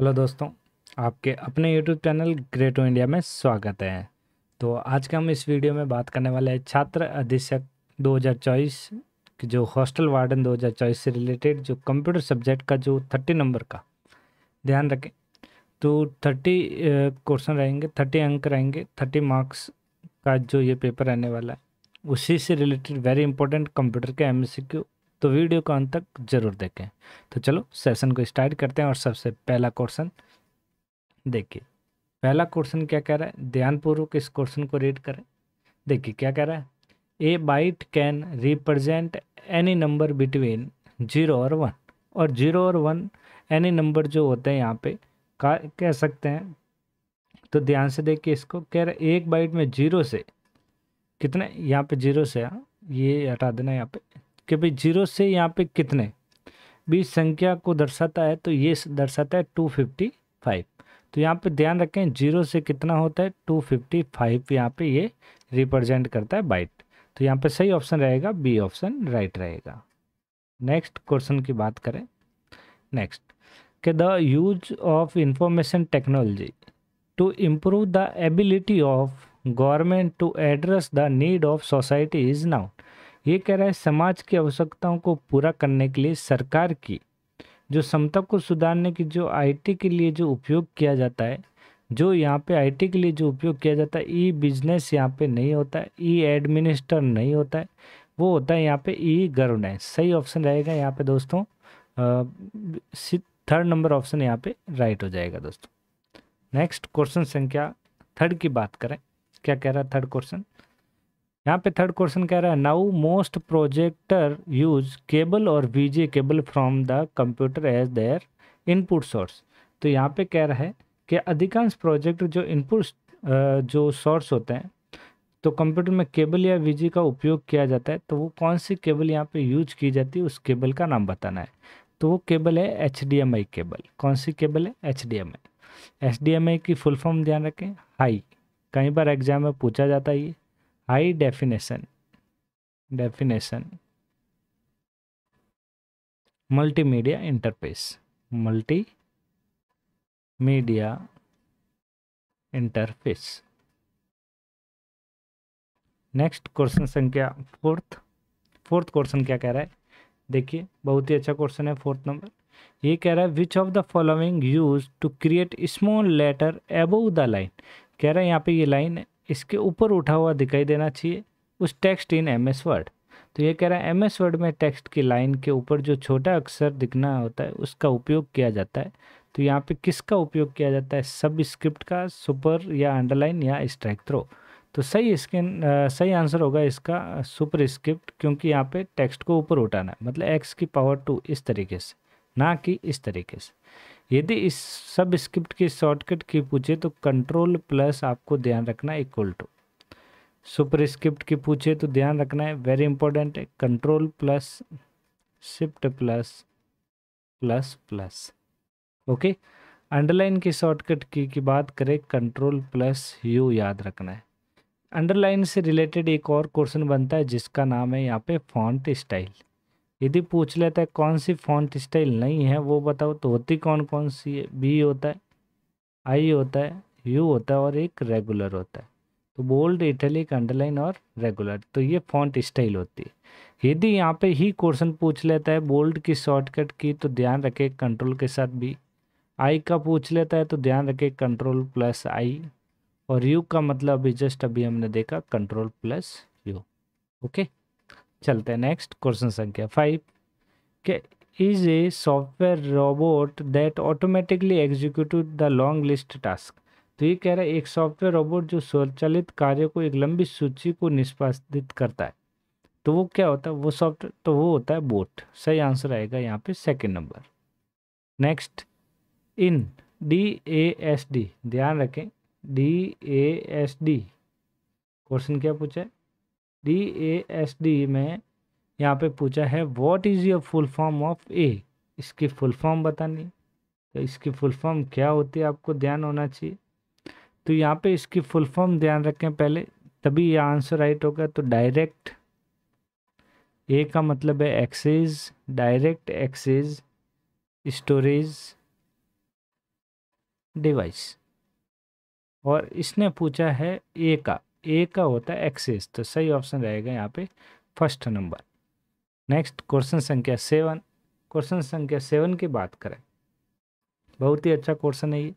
hello दोस्तों आपके अपने यूट्यूब चैनल ग्रेटो इंडिया में स्वागत है तो आज के हम इस वीडियो में बात करने वाले हैं छात्र अधीक्षक 2024 जो हॉस्टल वार्डन 2024 से रिलेटेड जो कंप्यूटर सब्जेक्ट का जो 30 नंबर का ध्यान रखें तो 30 क्वेश्चन रहेंगे 30 अंक रहेंगे 30 मार्क्स का जो ये पेपर रहने वाला है उसी से रिलेटेड वेरी इंपॉर्टेंट कंप्यूटर के एम तो वीडियो को अंत तक जरूर देखें तो चलो सेशन को स्टार्ट करते हैं और सबसे पहला क्वेश्चन देखिए पहला क्वेश्चन क्या कह रहा है ध्यानपूर्वक इस क्वेश्चन को रीड करें देखिए क्या कह रहा है a byte can represent any number between zero और वन और जीरो और वन एनी नंबर जो होते हैं यहाँ पे का कह सकते हैं तो ध्यान से देखिए इसको कह रहा है एक बाइट में जीरो से कितने यहाँ पे जीरो से हाँ, ये हटा देना यहाँ पे कि भाई जीरो से यहाँ पे कितने भी संख्या को दर्शाता है तो ये दर्शाता है टू फिफ्टी फाइव तो यहाँ पे ध्यान रखें जीरो से कितना होता है टू फिफ्टी फाइव यहाँ पे ये रिप्रेजेंट करता है बाइट तो यहाँ पे सही ऑप्शन रहेगा बी ऑप्शन राइट रहेगा नेक्स्ट क्वेश्चन की बात करें नेक्स्ट कि the use of information technology to improve the ability of government to address the need of society is now ये कह रहा है समाज की आवश्यकताओं को पूरा करने के लिए सरकार की जो क्षमता को सुधारने की जो आईटी के लिए जो उपयोग किया जाता है जो यहाँ पे आईटी के लिए जो उपयोग किया जाता है ई बिजनेस यहाँ पे नहीं होता है ई एडमिनिस्टर नहीं होता है वो होता है यहाँ पे ई गवर्नेंस सही ऑप्शन रहेगा यहाँ पे दोस्तों थर्ड नंबर ऑप्शन यहाँ पे राइट हो जाएगा दोस्तों नेक्स्ट क्वेश्चन संख्या थर्ड की बात करें क्या कह रहा है थर्ड क्वेश्चन यहाँ पे थर्ड क्वेश्चन कह रहा है now most projector use cable और V J cable from the computer as their input source तो यहाँ पे कह रहा है कि अधिकांश प्रोजेक्टर जो इनपुट जो सोर्स होते हैं तो कंप्यूटर में केबल या वीजी का उपयोग किया जाता है तो वो कौन सी केबल यहाँ पे यूज की जाती है उस केबल का नाम बताना है तो वो केबल है एच केबल कौन सी केबल है एच डी की फुल फॉर्म ध्यान रखें हाई कई बार एग्जाम में पूछा जाता है ये definition definition multimedia interface multi media interface next question संख्या फोर्थ फोर्थ क्वेश्चन क्या कह रहा है देखिए बहुत ही अच्छा क्वेश्चन है फोर्थ नंबर ये कह रहा है which of the following use to create small letter above the line कह रहा है यहाँ पे ये लाइन है इसके ऊपर उठा हुआ दिखाई देना चाहिए उस text in M S Word तो ये कह रहा है एम एस वर्ड में टेक्स्ट की लाइन के ऊपर जो छोटा अक्षर दिखना होता है उसका उपयोग किया जाता है तो यहाँ पे किसका उपयोग किया जाता है सब स्क्रिप्ट का सुपर या अंडरलाइन या स्ट्राइक थ्रो तो सही स्किन सही आंसर होगा इसका सुपर स्क्रिप्ट क्योंकि यहाँ पे टेक्स्ट को ऊपर उठाना है मतलब एक्स की पावर टू इस तरीके से ना कि इस तरीके से यदि इस सब स्क्रिप्ट की शॉर्टकट की पूछे तो कंट्रोल प्लस आपको ध्यान रखना है इक्वल टू सुपर स्क्रिप्ट की पूछे तो ध्यान रखना है वेरी इंपॉर्टेंट है control plus shift plus plus plus okay underline की शॉर्टकट की की बात करें कंट्रोल प्लस यू याद रखना है अंडरलाइन से रिलेटेड एक और क्वेश्चन बनता है जिसका नाम है यहाँ पे फॉन्ट स्टाइल यदि पूछ लेता है कौन सी फॉन्ट स्टाइल नहीं है वो बताओ तो होती कौन कौन सी है बी होता है आई होता है यू होता है और एक रेगुलर होता है तो बोल्ड इटैलिक अंडरलाइन और रेगुलर तो ये फॉन्ट स्टाइल होती है यदि यहाँ पे ही क्वेश्चन पूछ लेता है बोल्ड की शॉर्टकट की तो ध्यान रखे कंट्रोल के साथ भी आई का पूछ लेता है तो ध्यान रखे कंट्रोल प्लस आई और यू का मतलब अभी जस्ट अभी हमने देखा कंट्रोल प्लस यू ओके चलते हैं नेक्स्ट क्वेश्चन संख्या फाइव के is a software robot that automatically execute the long list task तो ये कह रहा है एक सॉफ्टवेयर रोबोट जो स्वचालित कार्य को एक लंबी सूची को निष्पादित करता है तो वो क्या होता है वो सॉफ्टवेयर तो वो होता है बोट सही आंसर आएगा यहाँ पे second number next in D A S D ध्यान रखें D A S D question क्या पूछा है डी ए एस डी में यहाँ पे पूछा है what is your full form of A इसकी फुल फॉर्म बतानी तो इसकी फुल फॉर्म क्या होती है आपको ध्यान होना चाहिए तो यहाँ पे इसकी फुल फॉर्म ध्यान रखें पहले तभी यह आंसर राइट होगा तो डायरेक्ट ए का मतलब है access direct access storage device और इसने पूछा है ए का ए का होता है एक्सेस तो सही ऑप्शन रहेगा यहाँ पे फर्स्ट नंबर नेक्स्ट क्वेश्चन संख्या सेवन क्वेश्चन संख्या सेवन की बात करें बहुत ही अच्छा क्वेश्चन है ये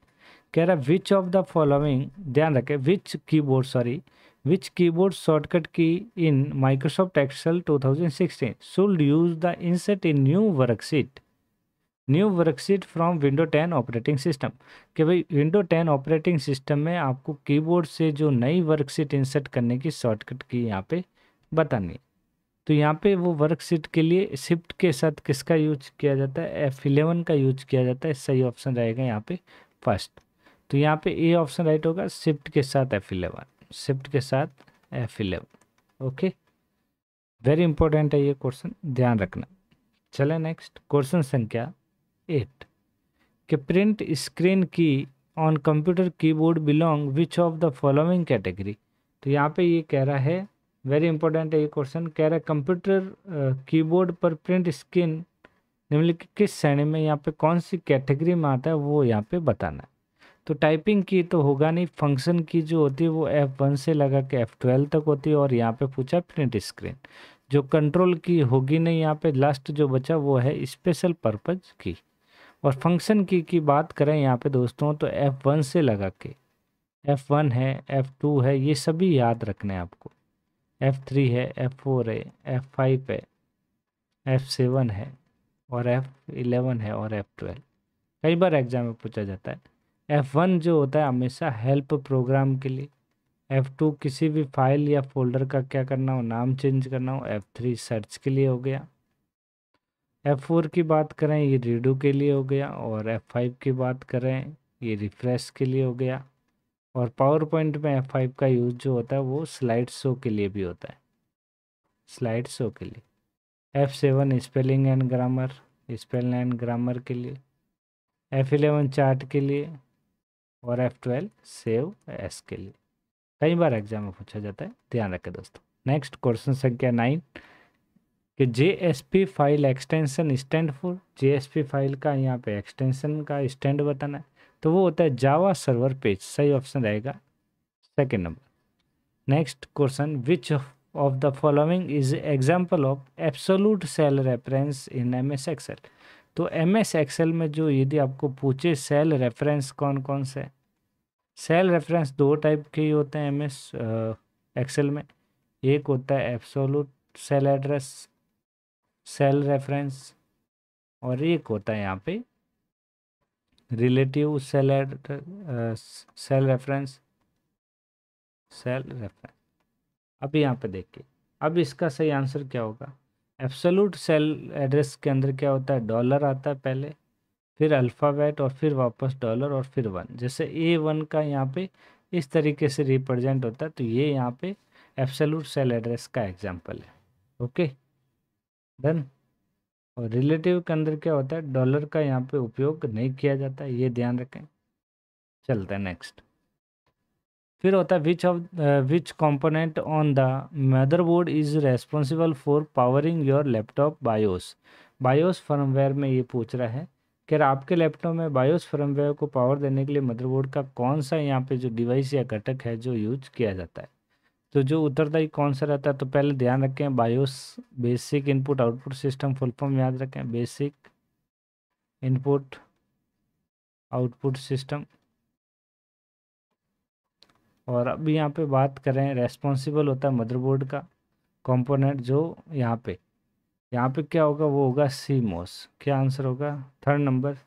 कह रहा विच ऑफ द फॉलोइंग ध्यान रखें which keyboard sorry which keyboard shortcut key in Microsoft Excel 2016 should use the insert in new worksheet new worksheet from window 10 operating system कि भाई विंडो 10 ऑपरेटिंग सिस्टम में आपको कीबोर्ड से जो नई वर्कशीट इंसर्ट करने की शॉर्टकट की यहाँ पे बतानी है तो यहाँ पे वो वर्कशीट के लिए शिफ्ट के साथ किसका यूज किया जाता है एफ इलेवन का यूज किया जाता है सही ऑप्शन रहेगा यहाँ पे फर्स्ट तो यहाँ पे ए ऑप्शन राइट होगा शिफ्ट के साथ एफ इलेवन शिफ्ट के साथ F eleven okay very important है ये क्वेश्चन ध्यान रखना चले नेक्स्ट क्वेश्चन संख्या एट कि print screen key on computer keyboard belong which of the following category तो यहाँ पे ये कह रहा है वेरी इंपॉर्टेंट है ये क्वेश्चन कह रहा है कंप्यूटर कीबोर्ड पर प्रिंट स्क्रीन निम्नलिखित किस श्रेणी में यहाँ पे कौन सी कैटेगरी में आता है वो यहाँ पे बताना है तो टाइपिंग की तो होगा नहीं फंक्शन की जो होती है वो एफ़ वन से लगा के एफ़ ट्वेल्व तक होती है और यहाँ पे पूछा प्रिंट स्क्रीन जो कंट्रोल की होगी नहीं यहाँ पे लास्ट जो बचा वो है स्पेशल पर्पज़ की और फंक्शन की की बात करें यहाँ पे दोस्तों तो एफ़ वन से लगा के एफ़ वन है एफ़ टू है ये सभी याद रखने हैं आपको एफ़ थ्री है एफ़ फोर है एफ़ फाइव है एफ़ सेवन है और एफ़ इलेवन है और एफ़ कई बार एग्ज़ाम में पूछा जाता है एफ़ वन जो होता है हमेशा हेल्प प्रोग्राम के लिए एफ़ टू किसी भी फाइल या फोल्डर का क्या करना हो नाम चेंज करना हो एफ़ थ्री सर्च के लिए हो गया एफ फोर की बात करें ये रीडू के लिए हो गया और एफ फाइव की बात करें ये रिफ्रेश के लिए हो गया और पावर पॉइंट में एफ फाइव का यूज़ जो होता है वो स्लाइड शो के लिए भी होता है स्लाइड शो के लिए F seven spelling and grammar spell and grammar के लिए एफ इलेवन चार्ट के लिए और एफ ट्वेल्व सेव एस के लिए कई बार एग्जाम में पूछा जाता है ध्यान रखें दोस्तों नेक्स्ट क्वेश्चन संख्या नाइन कि J file extension stand for J file का यहाँ पे एक्सटेंशन का स्टैंड बताना है तो वो होता है जावा सर्वर पेज सही ऑप्शन रहेगा second number next question which of the following is example of absolute cell reference in M S Excel तो एम एस एक्सेल में जो यदि आपको पूछे सेल रेफरेंस कौन कौन से सेल रेफरेंस दो टाइप के ही होते हैं एम एस एक्सेल में एक होता है absolute cell address cell reference और एक होता है यहाँ पे relative cell cell reference cell reference अब यहाँ पे देखिए अब इसका सही आंसर क्या होगा एब्सोलूट सेल एड्रेस के अंदर क्या होता है डॉलर आता है पहले फिर अल्फ़ाबेट और फिर वापस डॉलर और फिर वन जैसे ए वन का यहाँ पे इस तरीके से रिप्रेजेंट होता है तो ये यहाँ पे एब्सोलूट सेल एड्रेस का एग्जांपल है ओके डन और रिलेटिव के अंदर क्या होता है डॉलर का यहाँ पे उपयोग नहीं किया जाता ये ध्यान रखें चलते हैं नेक्स्ट फिर होता है which of which component on the motherboard is responsible for powering your laptop BIOS BIOS firmware में ये पूछ रहा है कि आपके लैपटॉप में बायोस फर्मवेयर को पावर देने के लिए मदरबोर्ड का कौन सा यहाँ पे जो डिवाइस या घटक है जो यूज किया जाता है तो जो उत्तरदायी कौन सा रहता है तो पहले ध्यान रखें BIOS basic input output system full form याद रखें बेसिक इनपुट आउटपुट सिस्टम और अब यहाँ पे बात करें रेस्पॉन्सिबल होता है मदरबोर्ड का कंपोनेंट जो यहाँ पे यहाँ पे क्या होगा वो होगा सी मोस क्या आंसर होगा थर्ड नंबर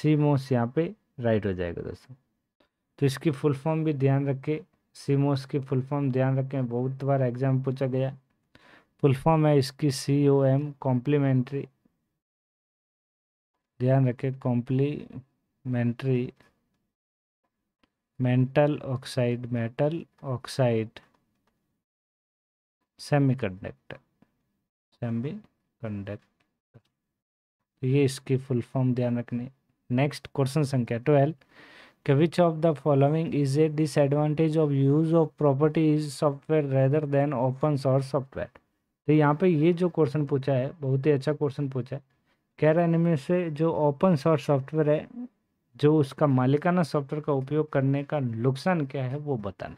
सी मोस यहाँ पे राइट हो जाएगा दोस्तों तो इसकी फुल फॉर्म भी ध्यान रखें सीमोस की फुल फॉर्म ध्यान रखें बहुत बार एग्जाम पूछा गया फुल फॉर्म है इसकी सी ओ एम कॉम्प्लीमेंट्री ध्यान रखें complementary metal oxide metal oxide semiconductor semiconductor ये इसकी फुल फॉर्म ध्यान रखनी नेक्स्ट क्वेश्चन संख्या twelve which which of the following is a of use of property is software rather than open source software तो यहाँ पे ये जो क्वेश्चन पूछा है बहुत ही अच्छा क्वेश्चन पूछा है कह रहा है इनमें से जो ओपन सोर्स सॉफ्टवेयर है जो उसका मालिकाना सॉफ्टवेयर का उपयोग करने का नुकसान क्या है वो बताना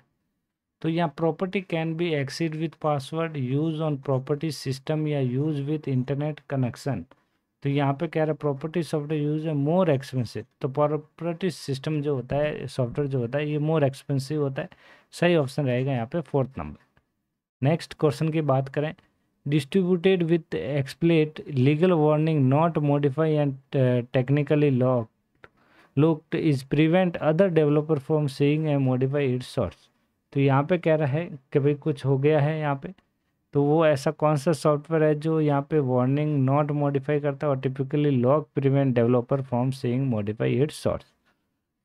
तो यहाँ property can be accessed with password use on property system या यूज विथ इंटरनेट कनेक्शन तो यहाँ पे कह रहा है प्रॉपर्टी सॉफ्टवेयर यूज है मोर एक्सपेंसिव तो प्रॉपर्टी सिस्टम जो होता है सॉफ्टवेयर जो होता है ये मोर एक्सपेंसिव होता है सही ऑप्शन रहेगा यहाँ पे फोर्थ नंबर नेक्स्ट क्वेश्चन की बात करें distributed with explicit legal warning not modify and technically lock locked is prevent other developer from seeing and modify its source तो यहाँ पे कह रहा है कि भाई कुछ हो गया है यहाँ पे तो वो ऐसा कौन सा सॉफ्टवेयर है जो यहाँ पे वार्निंग नॉट मॉडिफाई करता है और typically lock prevent developer from seeing modify it source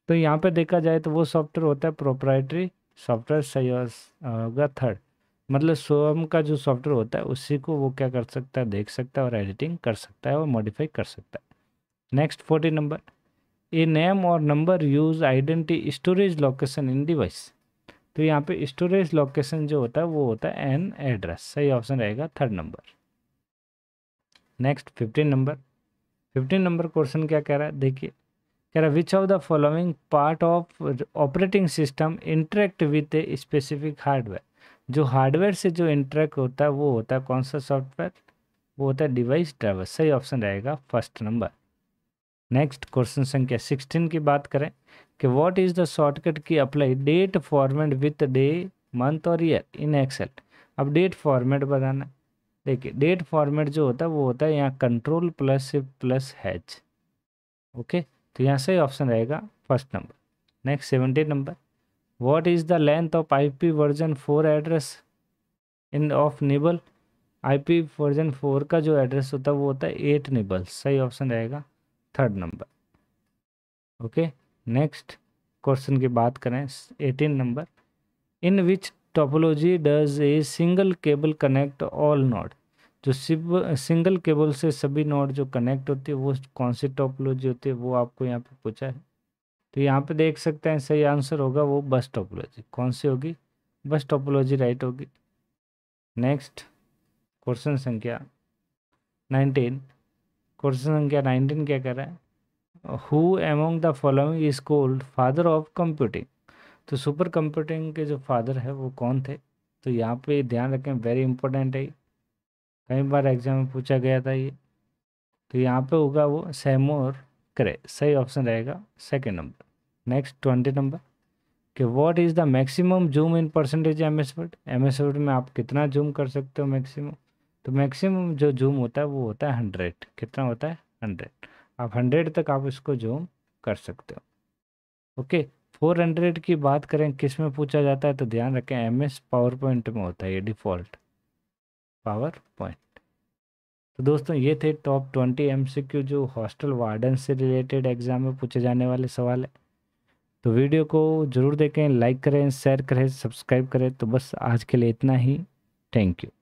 तो यहाँ पे देखा जाए तो वो सॉफ्टवेयर होता है प्रोप्राइटरी सॉफ्टवेयर सहयोग थर्ड मतलब स्वयं का जो सॉफ्टवेयर होता है उसी को वो क्या कर सकता है देख सकता है और एडिटिंग कर सकता है और मॉडिफाई कर सकता है next forty number a name और number use identity storage location in device तो यहाँ पे स्टोरेज लोकेशन जो होता है वो होता है एन एड्रेस सही ऑप्शन रहेगा third number next fifteen number fifteen number question क्या कह रहा है देखिए कह रहा है which of the following part of operating system interact with a specific hardware जो हार्डवेयर से जो इंटरेक्ट होता है वो होता है कौन सा सॉफ्टवेयर वो होता है डिवाइस ड्राइवर सही ऑप्शन रहेगा फर्स्ट नंबर नेक्स्ट क्वेश्चन संख्या सिक्सटीन की बात करें कि what is the shortcut key apply date format with day month और ईयर इन एक्सेल अब डेट फॉर्मेट बताना देखिए डेट फॉर्मेट जो होता है वो होता है यहाँ control plus shift plus hash okay तो यहाँ सही ऑप्शन रहेगा first number next seventy number what is the length of IP version four address in of nibble IP version four का जो एड्रेस होता है वो होता है एट निबल सही ऑप्शन रहेगा third number okay next question की बात करें eighteen number in which topology does a single cable connect all node जो सिब सिंगल केबल से सभी नोड जो कनेक्ट होती है वो कौन सी टोपोलॉजी होती है वो आपको यहाँ पे पूछा है तो यहाँ पे देख सकते हैं सही आंसर होगा वो बस टोपोलॉजी कौन सी होगी बस टोपोलॉजी राइट होगी नेक्स्ट क्वेश्चन संख्या नाइनटीन क्वेश्चन संख्या नाइनटीन क्या कर रहा है who among the following is called father of computing तो सुपर कंप्यूटिंग के जो फादर है वो कौन थे तो यहाँ पे ध्यान रखें वेरी इंपॉर्टेंट है कई बार एग्जाम में पूछा गया था ये तो यहाँ पे होगा वो सैमोर करे सही ऑप्शन रहेगा second number next twenty number कि what is the maximum zoom in percentage M S Word M S Word में आप कितना जूम कर सकते हो मैक्सिमम तो मैक्सिमम जो जूम होता है वो होता है हंड्रेड कितना होता है हंड्रेड आप हंड्रेड तक आप इसको जूम कर सकते हो ओके फोर हंड्रेड की बात करें किस में पूछा जाता है तो ध्यान रखें एम एस पावर पॉइंट में होता है ये डिफ़ॉल्ट पावर पॉइंट तो दोस्तों ये थे top twenty M C Q जो हॉस्टल वार्डन से रिलेटेड एग्ज़ाम में पूछे जाने वाले सवाल है तो वीडियो को ज़रूर देखें लाइक करें शेयर करें सब्सक्राइब करें तो बस आज के लिए इतना ही थैंक यू